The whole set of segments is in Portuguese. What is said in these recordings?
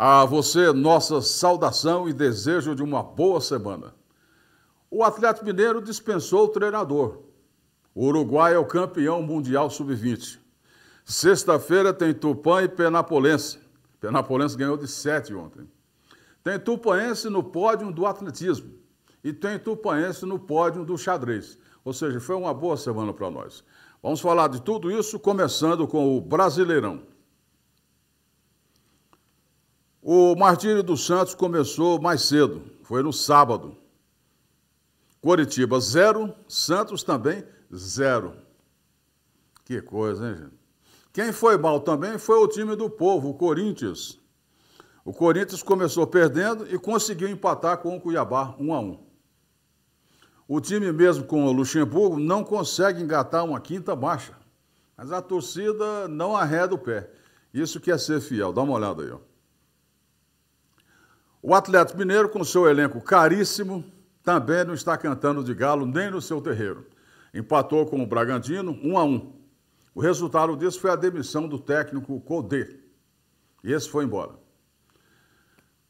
A você, nossa saudação e desejo de uma boa semana. O Atlético Mineiro dispensou o treinador. O Uruguai é o campeão mundial sub-20. Sexta-feira tem Tupã e Penapolense. Penapolense ganhou de 7 ontem. Tem Tupaense no pódio do atletismo e tem Tupaense no pódio do xadrez. Ou seja, foi uma boa semana para nós. Vamos falar de tudo isso, começando com o Brasileirão. O Martírio dos Santos começou mais cedo, foi no sábado. Coritiba, zero. Santos também, zero. Que coisa, hein, gente? Quem foi mal também foi o time do povo, o Corinthians. O Corinthians começou perdendo e conseguiu empatar com o Cuiabá, um a um. O time, mesmo com o Luxemburgo, não consegue engatar uma quinta baixa. Mas a torcida não arreda o pé. Isso que é ser fiel. Dá uma olhada aí, ó. O Atlético Mineiro, com seu elenco caríssimo, também não está cantando de galo nem no seu terreiro. Empatou com o Bragantino 1 um a 1. Um. O resultado disso foi a demissão do técnico Codê. E esse foi embora.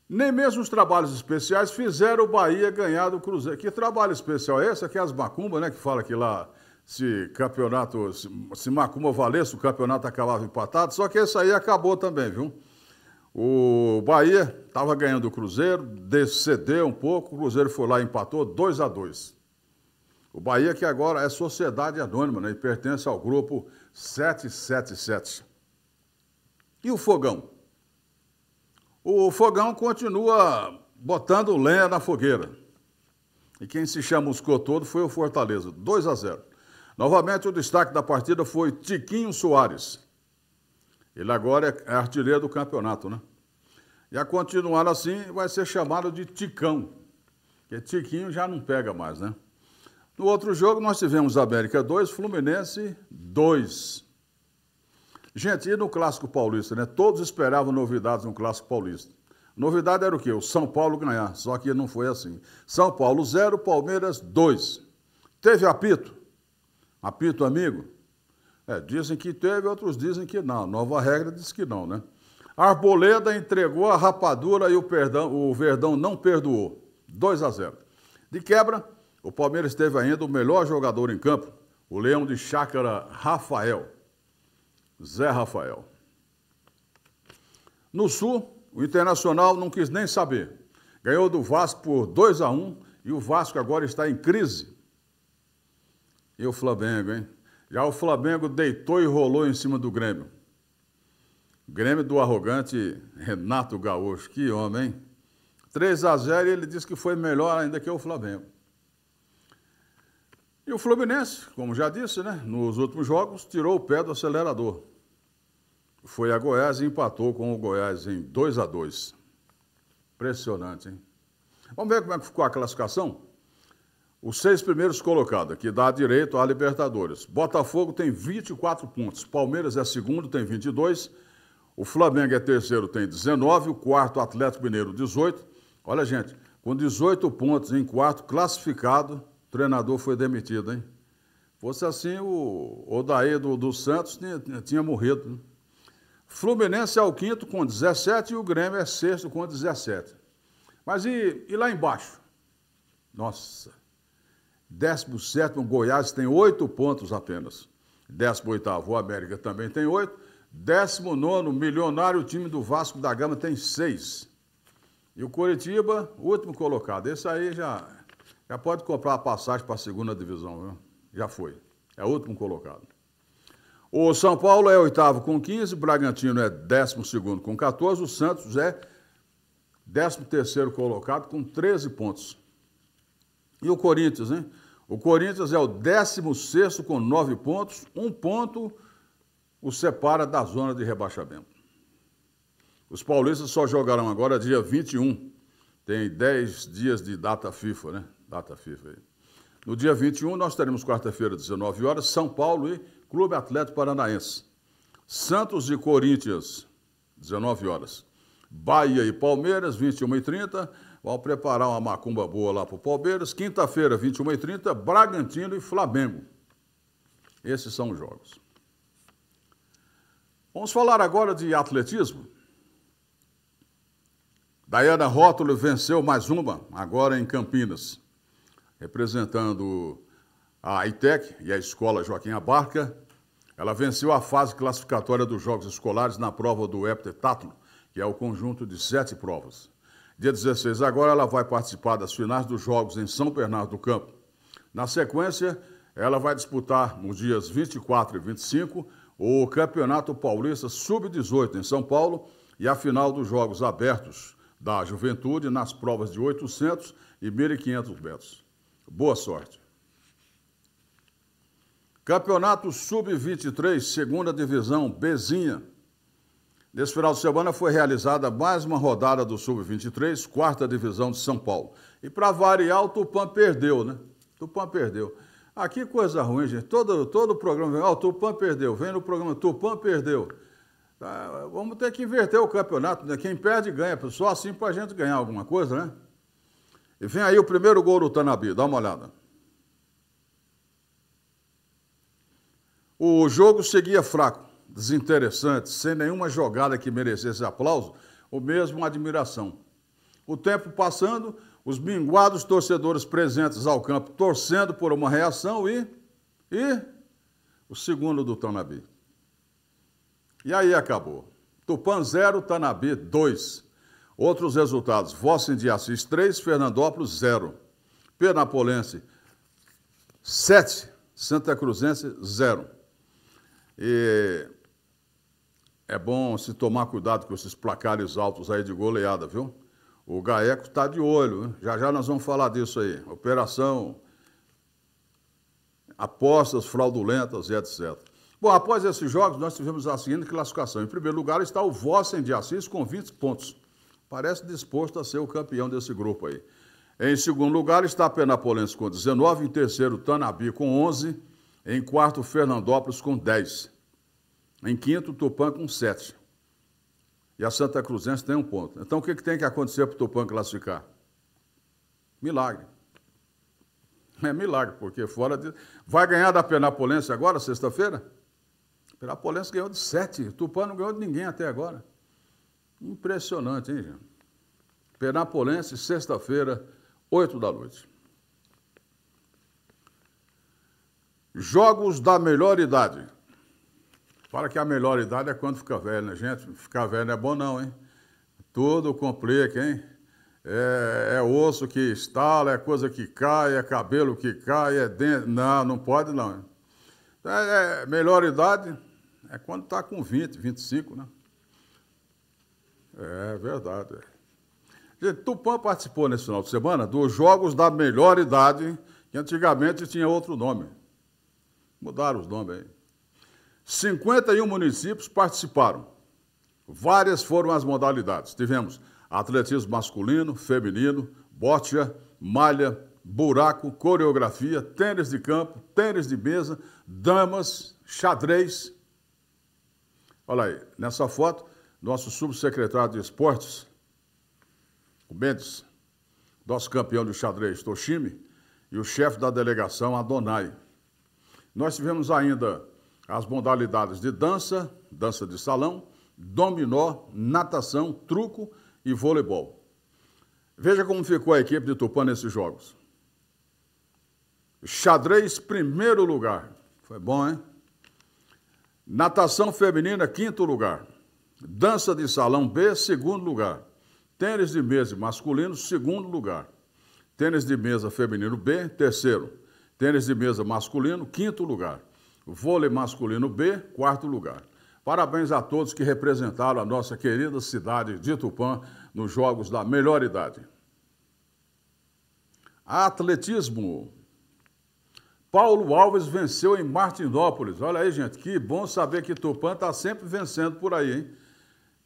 Nem mesmo os trabalhos especiais fizeram o Bahia ganhar do Cruzeiro. Que trabalho especial é esse? Aqui é as macumbas, né? Que fala que lá se campeonato, se, se macumba valesse, o campeonato acabava empatado. Só que esse aí acabou também, viu? O Bahia estava ganhando o Cruzeiro, descedeu um pouco, o Cruzeiro foi lá e empatou 2 a 2 O Bahia, que agora é sociedade anônima né, e pertence ao grupo 777. E o Fogão? O Fogão continua botando lenha na fogueira. E quem se chamuscou todo foi o Fortaleza, 2 a 0. Novamente, o destaque da partida foi Tiquinho Soares. Ele agora é, é artilheiro do campeonato, né? E a continuar assim, vai ser chamado de Ticão. Porque Tiquinho já não pega mais, né? No outro jogo, nós tivemos América 2, Fluminense 2. Gente, e no Clássico Paulista, né? Todos esperavam novidades no Clássico Paulista. Novidade era o quê? O São Paulo ganhar. Só que não foi assim. São Paulo 0, Palmeiras 2. Teve apito. Apito, amigo. É, dizem que teve, outros dizem que não. Nova regra diz que não, né? Arboleda entregou a rapadura e o, perdão, o Verdão não perdoou. 2 a 0. De quebra, o Palmeiras teve ainda o melhor jogador em campo, o Leão de Chácara Rafael. Zé Rafael. No Sul, o Internacional não quis nem saber. Ganhou do Vasco por 2 a 1 e o Vasco agora está em crise. E o Flamengo, hein? Já o Flamengo deitou e rolou em cima do Grêmio. Grêmio do arrogante Renato Gaúcho, que homem, hein? 3 a 0 e ele disse que foi melhor ainda que o Flamengo. E o Fluminense, como já disse, né, nos últimos jogos, tirou o pé do acelerador. Foi a Goiás e empatou com o Goiás em 2 a 2 Impressionante, hein? Vamos ver como é que ficou a classificação? Os seis primeiros colocados, que dá direito à Libertadores. Botafogo tem 24 pontos, Palmeiras é segundo, tem 22. O Flamengo é terceiro, tem 19. O quarto, Atlético Mineiro, 18. Olha, gente, com 18 pontos em quarto, classificado, o treinador foi demitido, hein? Fosse assim, o Odaí do, do Santos tinha, tinha morrido. Né? Fluminense é o quinto com 17 e o Grêmio é sexto com 17. Mas e, e lá embaixo? Nossa, 17º, Goiás tem oito pontos apenas. 18º, o América também tem oito. 19º, milionário, o time do Vasco da Gama tem seis. E o Curitiba, último colocado. Esse aí já, já pode comprar a passagem para a segunda divisão, viu? Já foi. É o último colocado. O São Paulo é oitavo com 15, Bragantino é 12 segundo com 14, o Santos é 13 terceiro colocado com 13 pontos. E o Corinthians, né? O Corinthians é o 16 com 9 pontos, um ponto o separa da zona de rebaixamento. Os paulistas só jogarão agora dia 21. Tem 10 dias de data FIFA, né? Data FIFA aí. No dia 21, nós teremos quarta-feira, 19 horas, São Paulo e Clube Atlético Paranaense. Santos e Corinthians, 19 horas. Bahia e Palmeiras, 21 e 30. Vão preparar uma macumba boa lá para o Palmeiras. Quinta-feira, 21h30, Bragantino e Flamengo. Esses são os jogos. Vamos falar agora de atletismo. Dayana Rótulo venceu mais uma, agora em Campinas, representando a ITEC e a escola Joaquim Abarca. Ela venceu a fase classificatória dos Jogos Escolares na prova do heptatátono, que é o conjunto de sete provas. Dia 16 agora, ela vai participar das finais dos Jogos em São Bernardo do Campo. Na sequência, ela vai disputar, nos dias 24 e 25, o Campeonato Paulista Sub-18 em São Paulo e a final dos Jogos Abertos da Juventude nas provas de 800 e 1.500 metros. Boa sorte! Campeonato Sub-23, segunda divisão, Bezinha. Nesse final de semana foi realizada mais uma rodada do Sub-23, quarta divisão de São Paulo. E para variar, o Tupã perdeu, né? Tupã perdeu. Aqui coisa ruim, gente. Todo, todo programa vem, ó, oh, Tupã perdeu. Vem no programa, Tupã perdeu. Tá, vamos ter que inverter o campeonato, né? Quem perde ganha, só assim para a gente ganhar alguma coisa, né? E vem aí o primeiro gol do Tanabi, dá uma olhada. O jogo seguia fraco desinteressante, sem nenhuma jogada que merecesse aplauso ou mesmo admiração. O tempo passando, os minguados torcedores presentes ao campo torcendo por uma reação e. e. o segundo do Tanabi. E aí acabou. Tupã 0, Tanabi 2. Outros resultados: Vossen de Assis 3, Fernandópolis 0. Penapolense 7, Santa Cruzense 0. E é bom se tomar cuidado com esses placares altos aí de goleada, viu? O Gaeco está de olho, hein? já já nós vamos falar disso aí. Operação, apostas fraudulentas e etc. Bom, após esses jogos, nós tivemos a seguinte classificação. Em primeiro lugar está o Vossen de Assis com 20 pontos. Parece disposto a ser o campeão desse grupo aí. Em segundo lugar está a Penapolense com 19, em terceiro Tanabi com 11, em quarto Fernandópolis com 10. Em quinto, Tupã com sete. E a Santa Cruzense tem um ponto. Então, o que, que tem que acontecer para o Tupã classificar? Milagre. É milagre, porque fora de... Vai ganhar da Penapolense agora, sexta-feira? Penapolense ganhou de sete. Tupã não ganhou de ninguém até agora. Impressionante, hein, gente? Penapolense, sexta-feira, oito da noite. Jogos da melhor idade. Fala que a melhor idade é quando fica velho, né, gente? Ficar velho não é bom não, hein? Tudo complica, hein? É, é osso que estala, é coisa que cai, é cabelo que cai, é dente. Não, não pode não. Então, é, é, melhor idade é quando está com 20, 25, né? É verdade. É. Gente, Tupã participou nesse final de semana dos Jogos da Melhor Idade, que antigamente tinha outro nome. Mudaram os nomes aí. 51 municípios participaram. Várias foram as modalidades. Tivemos atletismo masculino, feminino, bote, malha, buraco, coreografia, tênis de campo, tênis de mesa, damas, xadrez. Olha aí, nessa foto, nosso subsecretário de esportes, o Mendes, nosso campeão de xadrez, Toshimi, e o chefe da delegação, Adonai. Nós tivemos ainda as modalidades de dança, dança de salão, dominó, natação, truco e voleibol. Veja como ficou a equipe de Tupã nesses jogos. Xadrez, primeiro lugar. Foi bom, hein? Natação feminina, quinto lugar. Dança de salão B, segundo lugar. Tênis de mesa masculino, segundo lugar. Tênis de mesa feminino B, terceiro. Tênis de mesa masculino, quinto lugar vôlei masculino B, quarto lugar. Parabéns a todos que representaram a nossa querida cidade de Tupã nos Jogos da Melhor Idade. Atletismo. Paulo Alves venceu em Martinópolis. Olha aí, gente, que bom saber que Tupã está sempre vencendo por aí, hein?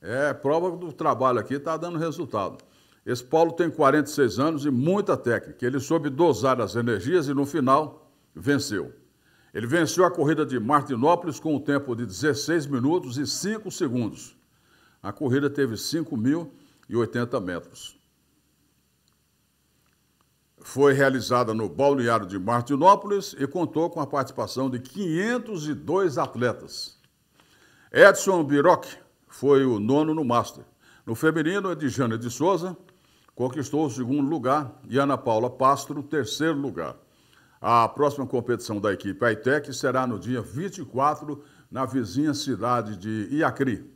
É, prova do trabalho aqui está dando resultado. Esse Paulo tem 46 anos e muita técnica. Ele soube dosar as energias e no final venceu. Ele venceu a corrida de Martinópolis com um tempo de 16 minutos e 5 segundos. A corrida teve 5.080 metros. Foi realizada no balneário de Martinópolis e contou com a participação de 502 atletas. Edson Biroc foi o nono no Master. No feminino, Edjane de Souza conquistou o segundo lugar e Ana Paula Pastro, terceiro lugar. A próxima competição da equipe Aitec será no dia 24, na vizinha cidade de Iacri.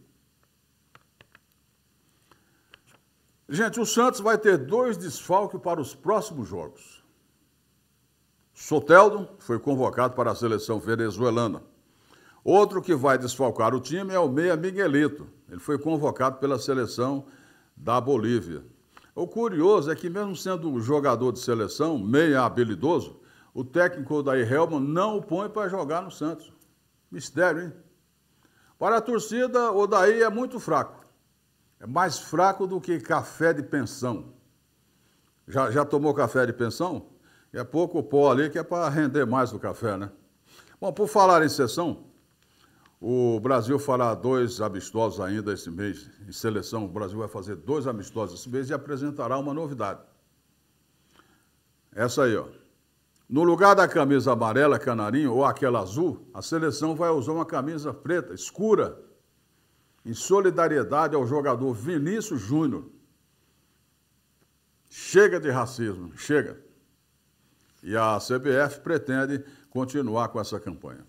Gente, o Santos vai ter dois desfalques para os próximos jogos. Soteldo foi convocado para a seleção venezuelana. Outro que vai desfalcar o time é o meia Miguelito. Ele foi convocado pela seleção da Bolívia. O curioso é que, mesmo sendo um jogador de seleção, meia habilidoso, o técnico Odaí Helmo não o põe para jogar no Santos. Mistério, hein? Para a torcida, Odaí é muito fraco. É mais fraco do que café de pensão. Já, já tomou café de pensão? É pouco pó ali que é para render mais do café, né? Bom, por falar em sessão, o Brasil fará dois amistosos ainda esse mês. Em seleção, o Brasil vai fazer dois amistosos esse mês e apresentará uma novidade. Essa aí, ó. No lugar da camisa amarela canarinho ou aquela azul, a seleção vai usar uma camisa preta, escura, em solidariedade ao jogador Vinícius Júnior. Chega de racismo, chega. E a CBF pretende continuar com essa campanha.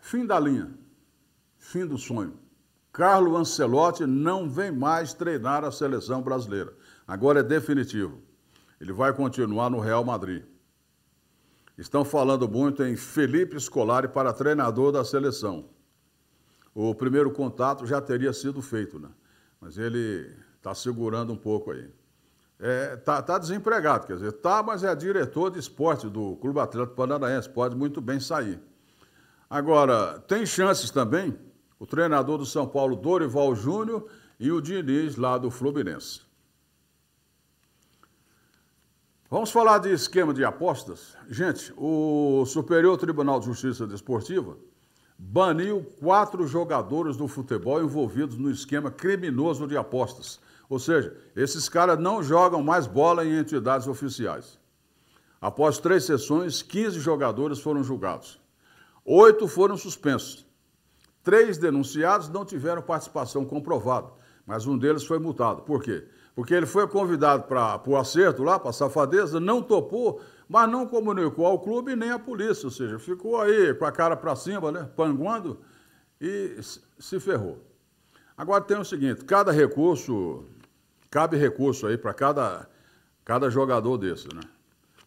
Fim da linha, fim do sonho. Carlo Ancelotti não vem mais treinar a seleção brasileira. Agora é definitivo. Ele vai continuar no Real Madrid. Estão falando muito em Felipe Scolari para treinador da seleção. O primeiro contato já teria sido feito, né? Mas ele está segurando um pouco aí. É, tá, tá, desempregado, quer dizer, tá, mas é diretor de esporte do Clube Atlético Paranaense, pode muito bem sair. Agora, tem chances também o treinador do São Paulo, Dorival Júnior, e o Diniz lá do Fluminense. Vamos falar de esquema de apostas? Gente, o Superior Tribunal de Justiça Desportiva baniu quatro jogadores do futebol envolvidos no esquema criminoso de apostas. Ou seja, esses caras não jogam mais bola em entidades oficiais. Após três sessões, 15 jogadores foram julgados. Oito foram suspensos. Três denunciados não tiveram participação comprovada, mas um deles foi multado. Por quê? porque ele foi convidado para o acerto lá, para a safadeza, não topou, mas não comunicou ao clube nem à polícia, ou seja, ficou aí com a cara para cima, né, panguando, e se ferrou. Agora tem o seguinte, cada recurso, cabe recurso aí para cada, cada jogador desse, né?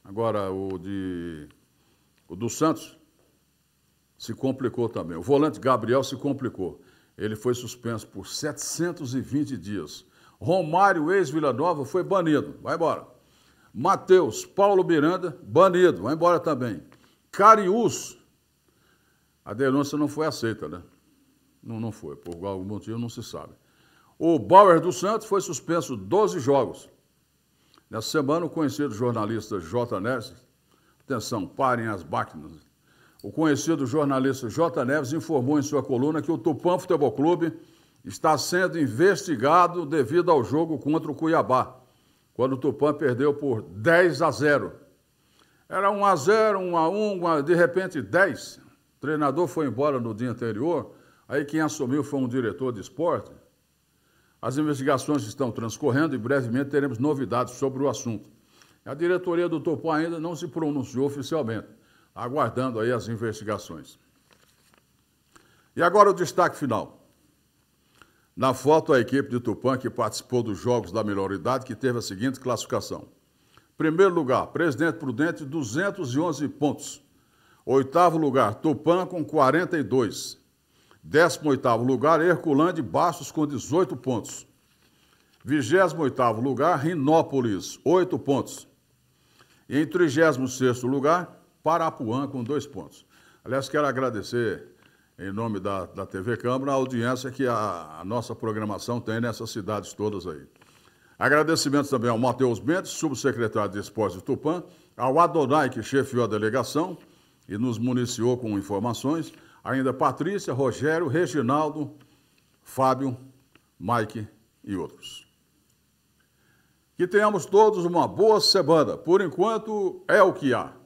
Agora, o de o do Santos se complicou também. O volante Gabriel se complicou. Ele foi suspenso por 720 dias. Romário, ex-Vila Nova, foi banido. Vai embora. Matheus, Paulo Miranda, banido. Vai embora também. Cariús, a denúncia não foi aceita, né? Não, não foi. Por algum motivo não se sabe. O Bauer dos Santos foi suspenso 12 jogos. Nessa semana, o conhecido jornalista J. Neves, atenção, parem as máquinas. O conhecido jornalista J. Neves informou em sua coluna que o Tupã Futebol Clube está sendo investigado devido ao jogo contra o Cuiabá, quando o Tupã perdeu por 10 a 0. Era 1 a 0, 1 a 1, de repente 10. O treinador foi embora no dia anterior, aí quem assumiu foi um diretor de esporte. As investigações estão transcorrendo e brevemente teremos novidades sobre o assunto. A diretoria do Tupã ainda não se pronunciou oficialmente, aguardando aí as investigações. E agora o destaque final. Na foto, a equipe de Tupã, que participou dos Jogos da Melhoridade, que teve a seguinte classificação. Primeiro lugar, Presidente Prudente, 211 pontos. Oitavo lugar, Tupã, com 42. Décimo oitavo lugar, Herculândia Baixos, com 18 pontos. Vigésimo oitavo lugar, Rinópolis, 8 pontos. E em 36 sexto lugar, Parapuã, com 2 pontos. Aliás, quero agradecer em nome da, da TV Câmara, a audiência que a, a nossa programação tem nessas cidades todas aí. Agradecimentos também ao Matheus Mendes, subsecretário de Esportes de Tupã, ao Adonai, que chefiou a delegação e nos municiou com informações, ainda Patrícia, Rogério, Reginaldo, Fábio, Mike e outros. Que tenhamos todos uma boa semana. Por enquanto, é o que há.